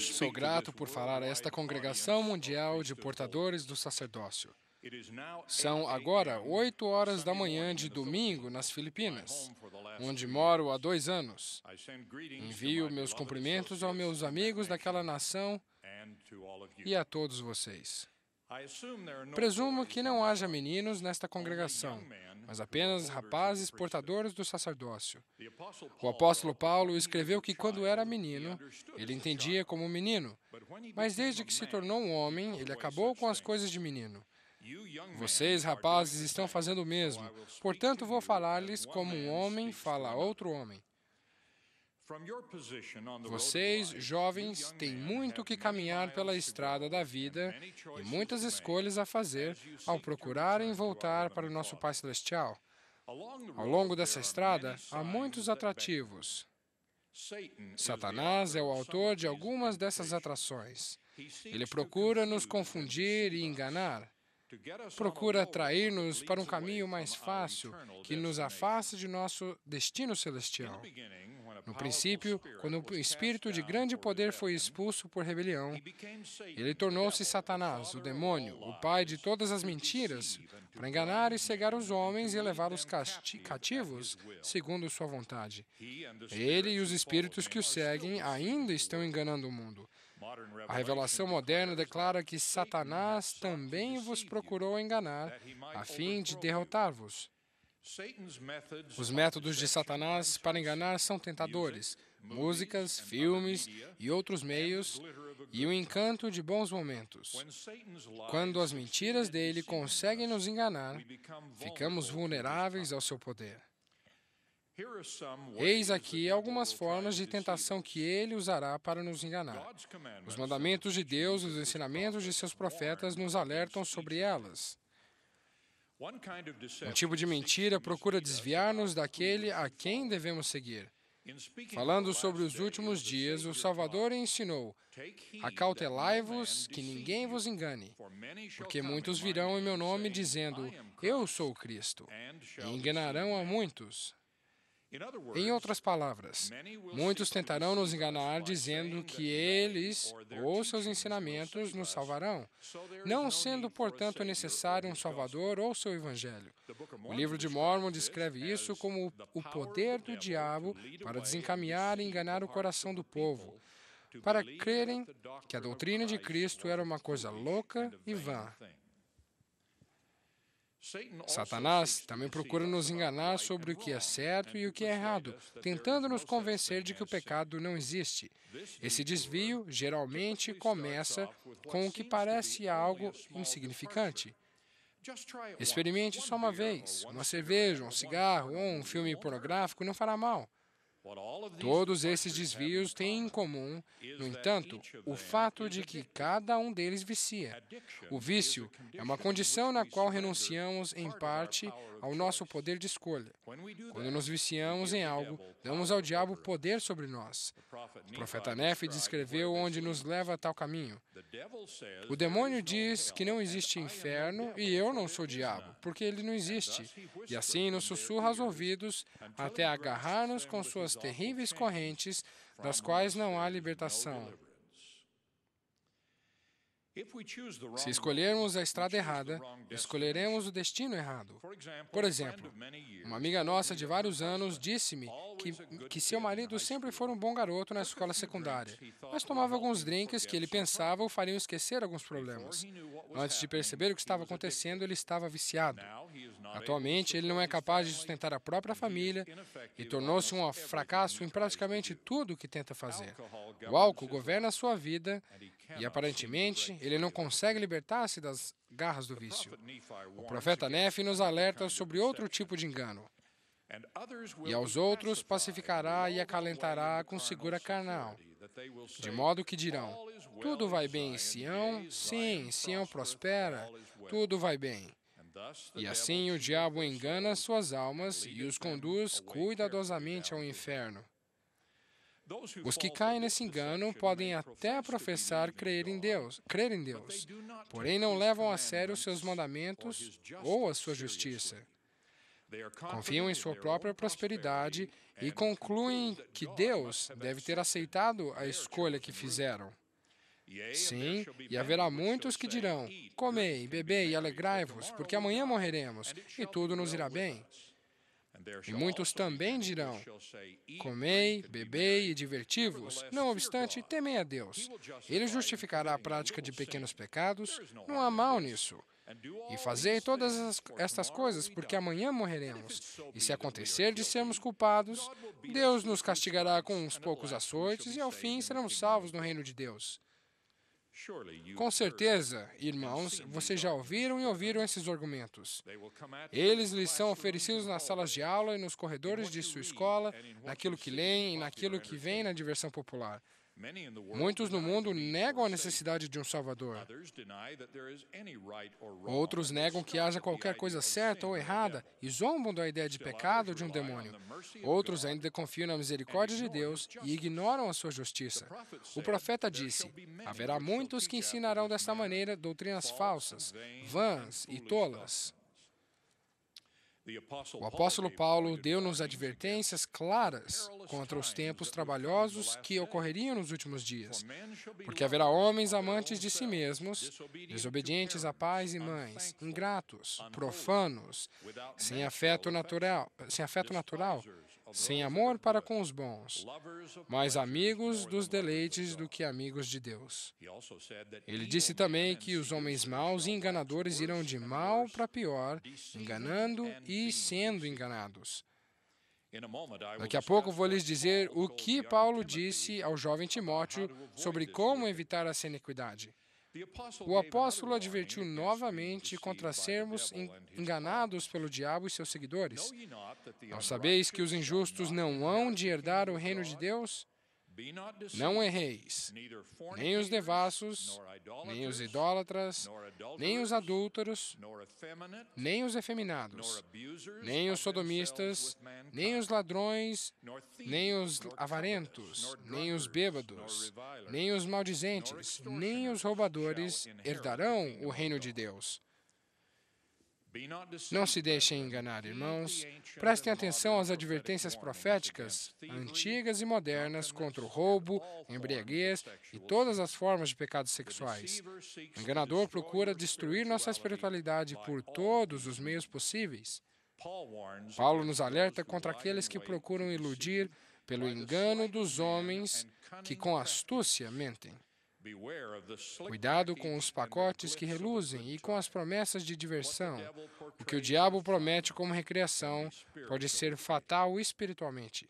Sou grato por falar a esta congregação mundial de portadores do sacerdócio. São agora 8 horas da manhã de domingo nas Filipinas, onde moro há dois anos. Envio meus cumprimentos aos meus amigos daquela nação e a todos vocês. Presumo que não haja meninos nesta congregação, mas apenas rapazes portadores do sacerdócio. O apóstolo Paulo escreveu que quando era menino, ele entendia como menino, mas desde que se tornou um homem, ele acabou com as coisas de menino. Vocês, rapazes, estão fazendo o mesmo, portanto, vou falar-lhes como um homem fala a outro homem. Vocês, jovens, têm muito que caminhar pela estrada da vida e muitas escolhas a fazer ao procurarem voltar para o nosso Pai Celestial. Ao longo dessa estrada, há muitos atrativos. Satanás é o autor de algumas dessas atrações. Ele procura nos confundir e enganar. Procura atrair-nos para um caminho mais fácil que nos afasta de nosso destino celestial. No princípio, quando o espírito de grande poder foi expulso por rebelião, ele tornou-se Satanás, o demônio, o pai de todas as mentiras, para enganar e cegar os homens e levá-los cativos segundo sua vontade. Ele e os espíritos que o seguem ainda estão enganando o mundo. A revelação moderna declara que Satanás também vos procurou enganar, a fim de derrotar-vos. Os métodos de Satanás para enganar são tentadores: músicas, filmes e outros meios, e o encanto de bons momentos. Quando as mentiras dele conseguem nos enganar, ficamos vulneráveis ao seu poder. Eis aqui algumas formas de tentação que ele usará para nos enganar. Os mandamentos de Deus e os ensinamentos de seus profetas nos alertam sobre elas. Um tipo de mentira procura desviar-nos daquele a quem devemos seguir. Falando sobre os últimos dias, o Salvador ensinou: Acautelai-vos que ninguém vos engane, porque muitos virão em meu nome dizendo: Eu sou o Cristo, e enganarão a muitos. Em outras palavras, muitos tentarão nos enganar dizendo que eles ou seus ensinamentos nos salvarão, não sendo, portanto, necessário um Salvador ou seu Evangelho. O livro de Mormon descreve isso como o poder do diabo para desencaminhar e enganar o coração do povo, para crerem que a doutrina de Cristo era uma coisa louca e vã, Satanás também procura nos enganar sobre o que é certo e o que é errado, tentando nos convencer de que o pecado não existe. Esse desvio geralmente começa com o que assim parece algo insignificante. Experimente só uma vez. Uma cerveja, um cigarro ou um filme pornográfico não fará mal. Todos esses desvios têm em comum, no entanto, o fato de que cada um deles vicia. O vício é uma condição na qual renunciamos, em parte, ao nosso poder de escolha. Quando nos viciamos em algo, damos ao diabo poder sobre nós. O profeta Nefe descreveu onde nos leva tal caminho. O demônio diz que não existe inferno e eu não sou diabo, porque ele não existe. E assim nos sussurra aos ouvidos até agarrar-nos com suas terríveis correntes das quais não há libertação. Se escolhermos a estrada errada, escolheremos o destino errado. Por exemplo, uma amiga nossa de vários anos disse-me que, que seu marido sempre foi um bom garoto na escola secundária, mas tomava alguns drinks que ele pensava o fariam esquecer alguns problemas. Antes de perceber o que estava acontecendo, ele estava viciado. Atualmente, ele não é capaz de sustentar a própria família e tornou-se um fracasso em praticamente tudo o que tenta fazer. O álcool governa a sua vida e aparentemente, ele não consegue libertar-se das garras do vício. O profeta Nefe nos alerta sobre outro tipo de engano. E aos outros pacificará e acalentará com segura carnal, de modo que dirão: Tudo vai bem em Sião, sim, Sião prospera, tudo vai bem. E assim o diabo engana suas almas e os conduz cuidadosamente ao inferno. Os que caem nesse engano podem até professar crer em Deus, crer em Deus, porém não levam a sério os seus mandamentos ou a sua justiça. Confiam em sua própria prosperidade e concluem que Deus deve ter aceitado a escolha que fizeram. Sim, e haverá muitos que dirão: Comei, bebei e alegrai-vos, porque amanhã morreremos e tudo nos irá bem. E muitos também dirão: Comei, bebei e diverti-vos. Não obstante, temei a Deus. Ele justificará a prática de pequenos pecados. Não há mal nisso. E fazei todas estas coisas, porque amanhã morreremos. E se acontecer de sermos culpados, Deus nos castigará com uns poucos açoites, e ao fim seremos salvos no reino de Deus. Com certeza, irmãos, vocês já ouviram e ouviram esses argumentos. Eles lhes são oferecidos nas salas de aula e nos corredores de sua escola, naquilo que leem e naquilo que vem na diversão popular. Muitos no mundo negam a necessidade de um Salvador. Outros negam que haja qualquer coisa certa ou errada e zombam da ideia de pecado ou de um demônio. Outros ainda confiam na misericórdia de Deus e ignoram a sua justiça. O profeta disse: haverá muitos que ensinarão desta maneira doutrinas falsas, vãs e tolas. O apóstolo Paulo deu-nos advertências claras contra os tempos trabalhosos que ocorreriam nos últimos dias, porque haverá homens amantes de si mesmos, desobedientes a pais e mães, ingratos, profanos, sem afeto natural, sem afeto natural sem amor para com os bons, mais amigos dos deleites do que amigos de Deus. Ele disse também que os homens maus e enganadores irão de mal para pior, enganando e sendo enganados. Daqui a pouco vou lhes dizer o que Paulo disse ao jovem Timóteo sobre como evitar essa iniquidade. O apóstolo advertiu novamente contra sermos enganados pelo diabo e seus seguidores. Não sabeis que os injustos não hão de herdar o reino de Deus? Não erreis, nem os devassos, nem os idólatras, nem os adúlteros, nem os efeminados, nem os sodomistas, nem os ladrões, nem os avarentos, nem os bêbados, nem os maldizentes, nem os roubadores herdarão o reino de Deus. Não se deixem enganar, irmãos. Prestem atenção às advertências proféticas, antigas e modernas, contra o roubo, embriaguez e todas as formas de pecados sexuais. O enganador procura destruir nossa espiritualidade por todos os meios possíveis. Paulo nos alerta contra aqueles que procuram iludir pelo engano dos homens que com astúcia mentem. Cuidado com os pacotes que reluzem e com as promessas de diversão. O que o diabo promete como recreação pode ser fatal espiritualmente.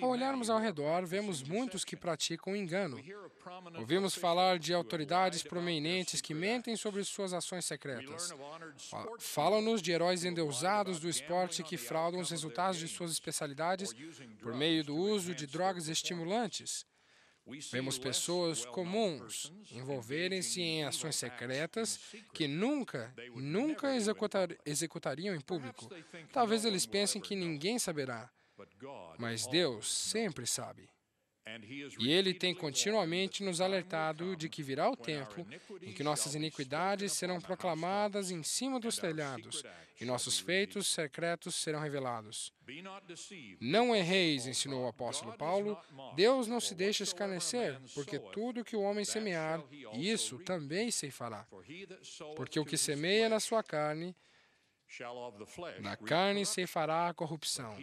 Ao olharmos ao redor, vemos muitos que praticam engano. Ouvimos falar de autoridades prominentes que mentem sobre suas ações secretas. Falam-nos de heróis endeusados do esporte que fraudam os resultados de suas especialidades por meio do uso de drogas estimulantes. Vemos pessoas comuns envolverem-se em ações secretas que nunca, nunca executar, executariam em público. Talvez eles pensem que ninguém saberá, mas Deus sempre sabe. E ele tem continuamente nos alertado de que virá o tempo em que nossas iniquidades serão proclamadas em cima dos telhados e nossos feitos secretos serão revelados. Não erreis, ensinou o apóstolo Paulo, Deus não se deixa escarnecer, porque tudo que o homem semear, isso também se fará. Porque o que semeia na sua carne, na carne se fará a corrupção,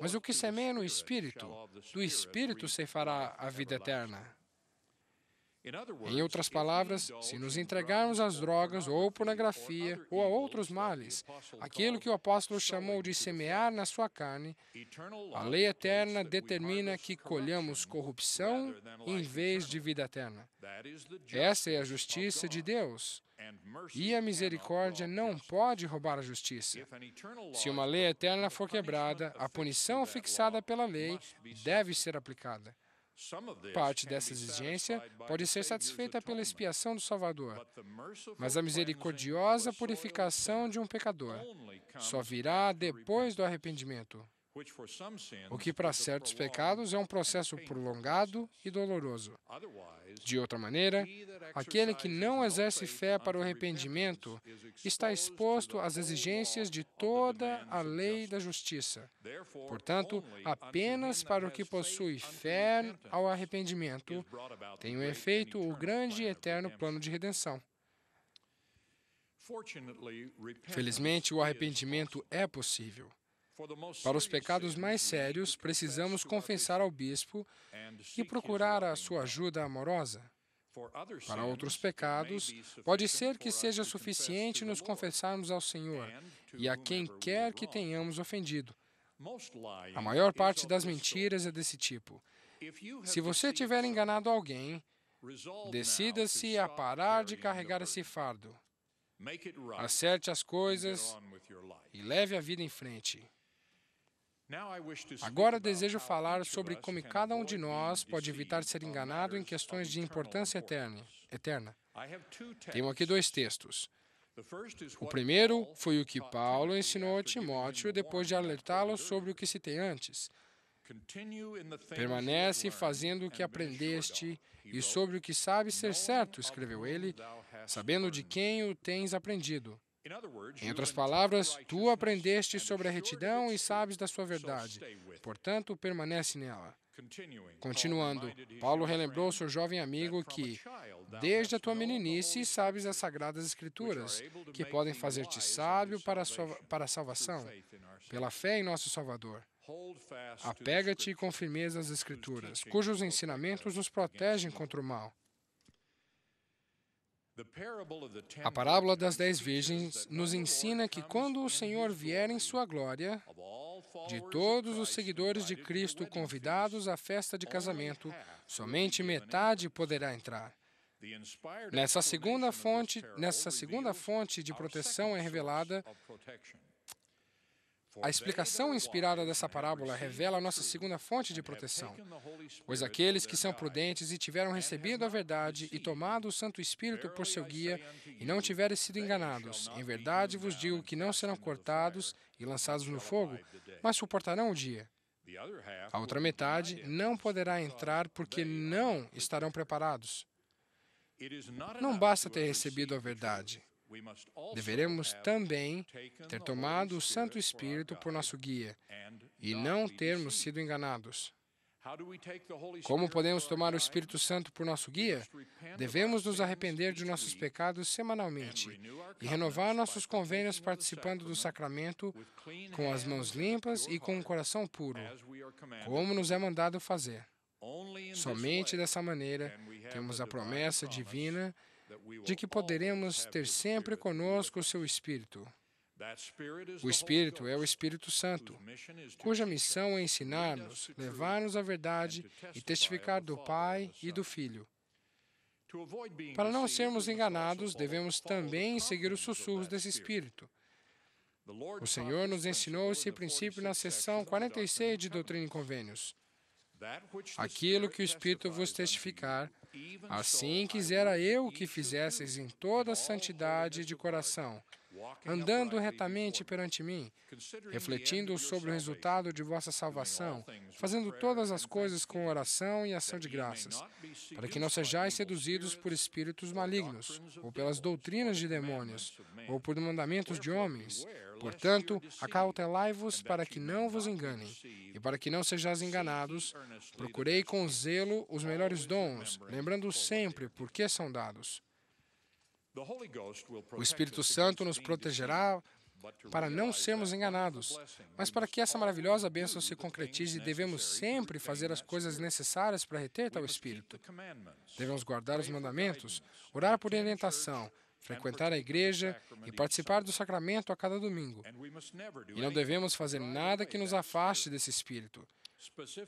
mas o que semeia no espírito, do espírito se fará a vida eterna. Em outras palavras, se nos entregarmos às drogas ou pornografia ou a outros males, aquilo que o apóstolo chamou de semear na sua carne, a lei eterna determina que colhamos corrupção em vez de vida eterna. Essa é a justiça de Deus. E a misericórdia não pode roubar a justiça. Se uma lei eterna for quebrada, a punição fixada pela lei deve ser aplicada. Parte dessa exigência pode ser satisfeita pela expiação do Salvador, mas a misericordiosa purificação de um pecador só virá depois do arrependimento o que para certos pecados é um processo prolongado e doloroso. De outra maneira, aquele que não exerce fé para o arrependimento está exposto às exigências de toda a lei da justiça. Portanto, apenas para o que possui fé ao arrependimento tem o um efeito o grande e eterno plano de redenção. Felizmente, o arrependimento é possível. Para os pecados mais sérios, precisamos confessar ao bispo e procurar a sua ajuda amorosa. Para outros pecados, pode ser que seja suficiente nos confessarmos ao Senhor e a quem quer que tenhamos ofendido. A maior parte das mentiras é desse tipo. Se você tiver enganado alguém, decida-se a parar de carregar esse fardo. Acerte as coisas e leve a vida em frente. Agora desejo falar sobre como cada um de nós pode evitar ser enganado em questões de importância eterna. Tenho aqui dois textos. O primeiro foi o que Paulo ensinou a Timóteo depois de alertá-lo sobre o que citei antes. Permanece fazendo o que aprendeste e sobre o que sabe ser certo, escreveu ele, sabendo de quem o tens aprendido em outras palavras, tu aprendeste sobre a retidão e sabes da sua verdade, portanto, permanece nela. Continuando, Paulo relembrou seu jovem amigo que, desde a tua meninice, sabes as sagradas Escrituras, que podem fazer-te sábio para a, sua, para a salvação, pela fé em nosso Salvador. Apega-te com firmeza às Escrituras, cujos ensinamentos nos protegem contra o mal. A parábola das dez virgens nos ensina que quando o Senhor vier em sua glória, de todos os seguidores de Cristo convidados à festa de casamento, somente metade poderá entrar. Nessa segunda fonte, nessa segunda fonte de proteção é revelada a explicação inspirada dessa parábola revela a nossa segunda fonte de proteção, pois aqueles que são prudentes e tiveram recebido a verdade e tomado o Santo Espírito por seu guia e não tiverem sido enganados, em verdade vos digo que não serão cortados e lançados no fogo, mas suportarão o dia. A outra metade não poderá entrar porque não estarão preparados. Não basta ter recebido a verdade. Deveremos também ter tomado o Santo Espírito por nosso guia e não termos sido enganados. Como podemos tomar o Espírito Santo por nosso guia? Devemos nos arrepender de nossos pecados semanalmente e renovar nossos convênios participando do sacramento com as mãos limpas e com o um coração puro, como nos é mandado fazer. Somente dessa maneira temos a promessa divina de que poderemos ter sempre conosco o seu Espírito. O Espírito é o Espírito Santo, cuja missão é ensinar-nos, levar-nos à verdade e testificar do Pai e do Filho. Para não sermos enganados, devemos também seguir os sussurros desse Espírito. O Senhor nos ensinou esse princípio na seção 46 de Doutrina e Convênios. Aquilo que o Espírito vos testificar, assim quisera eu que fizesseis em toda santidade de coração, andando retamente perante mim, refletindo sobre o resultado de vossa salvação, fazendo todas as coisas com oração e ação de graças, para que não sejais seduzidos por espíritos malignos, ou pelas doutrinas de demônios, ou por mandamentos de homens, Portanto, acautelai-vos para que não vos enganem, e para que não sejais enganados, procurei com zelo os melhores dons, lembrando sempre por que são dados. O Espírito Santo nos protegerá para não sermos enganados, mas para que essa maravilhosa bênção se concretize, devemos sempre fazer as coisas necessárias para reter tal Espírito. Devemos guardar os mandamentos, orar por orientação, frequentar a igreja e participar do sacramento a cada domingo. E não devemos fazer nada que nos afaste desse espírito.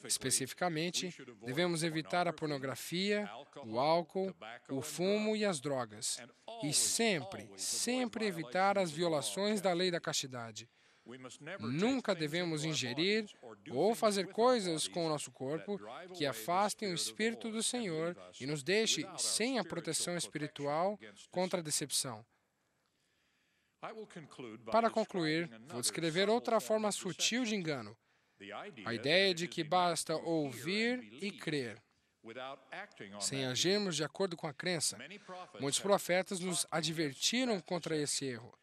Especificamente, devemos evitar a pornografia, o álcool, o fumo e as drogas. E sempre, sempre evitar as violações da lei da castidade. Nunca devemos ingerir ou fazer coisas com o nosso corpo que afastem o Espírito do Senhor e nos deixe sem a proteção espiritual contra a decepção. Para concluir, vou descrever outra forma sutil de engano: a ideia de que basta ouvir e crer sem agirmos de acordo com a crença. Muitos profetas nos advertiram contra esse erro.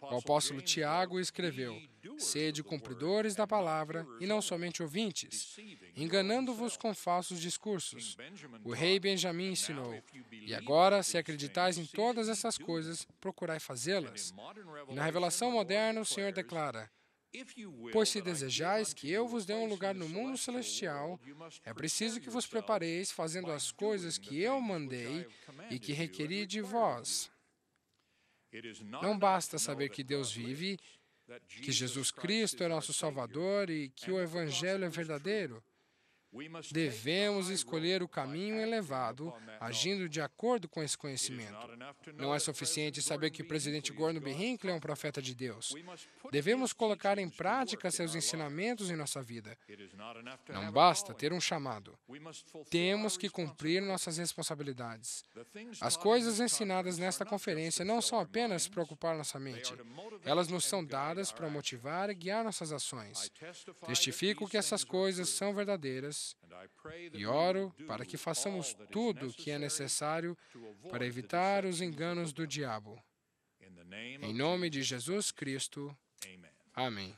O apóstolo Tiago escreveu: Sede cumpridores da palavra e não somente ouvintes, enganando-vos com falsos discursos. O rei Benjamim ensinou: E agora, se acreditais em todas essas coisas, procurai fazê-las. E na revelação moderna, o Senhor declara: Pois se desejais que eu vos dê um lugar no mundo celestial, é preciso que vos prepareis fazendo as coisas que eu mandei e que requeri de vós. Não basta saber que Deus vive, que Jesus Cristo é nosso Salvador e que o Evangelho é verdadeiro. Devemos escolher o caminho elevado, agindo de acordo com esse conhecimento. Não é suficiente saber que o presidente Gordon B. Hinckley é um profeta de Deus. Devemos colocar em prática seus ensinamentos em nossa vida. Não basta ter um chamado. Temos que cumprir nossas responsabilidades. As coisas ensinadas nesta conferência não são apenas para ocupar nossa mente. Elas nos são dadas para motivar e guiar nossas ações. Testifico que essas coisas são verdadeiras e oro para que façamos tudo o que é necessário para evitar os enganos do diabo. Em nome de Jesus Cristo. Amém.